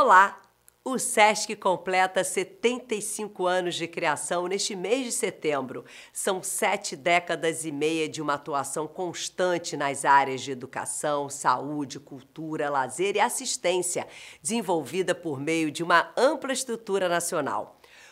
Olá! O SESC completa 75 anos de criação neste mês de setembro. São sete décadas e meia de uma atuação constante nas áreas de educação, saúde, cultura, lazer e assistência, desenvolvida por meio de uma ampla estrutura nacional.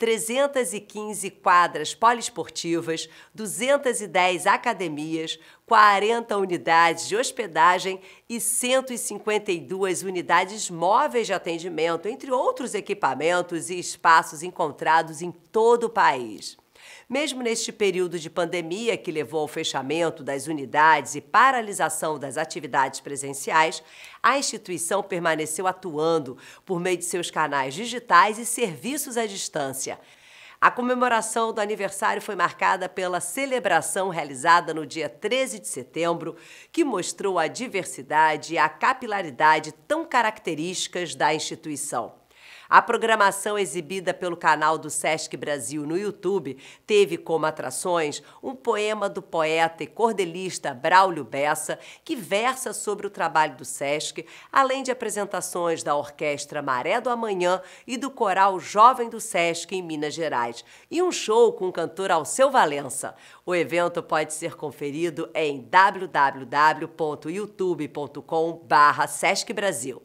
315 quadras poliesportivas, 210 academias, 40 unidades de hospedagem e 152 unidades móveis de atendimento, entre outros equipamentos e espaços encontrados em todo o país. Mesmo neste período de pandemia que levou ao fechamento das unidades e paralisação das atividades presenciais, a instituição permaneceu atuando por meio de seus canais digitais e serviços à distância. A comemoração do aniversário foi marcada pela celebração realizada no dia 13 de setembro, que mostrou a diversidade e a capilaridade tão características da instituição. A programação exibida pelo canal do Sesc Brasil no YouTube teve como atrações um poema do poeta e cordelista Braulio Bessa, que versa sobre o trabalho do Sesc, além de apresentações da Orquestra Maré do Amanhã e do Coral Jovem do Sesc em Minas Gerais, e um show com o cantor Alceu Valença. O evento pode ser conferido em www.youtube.com.br Sesc Brasil.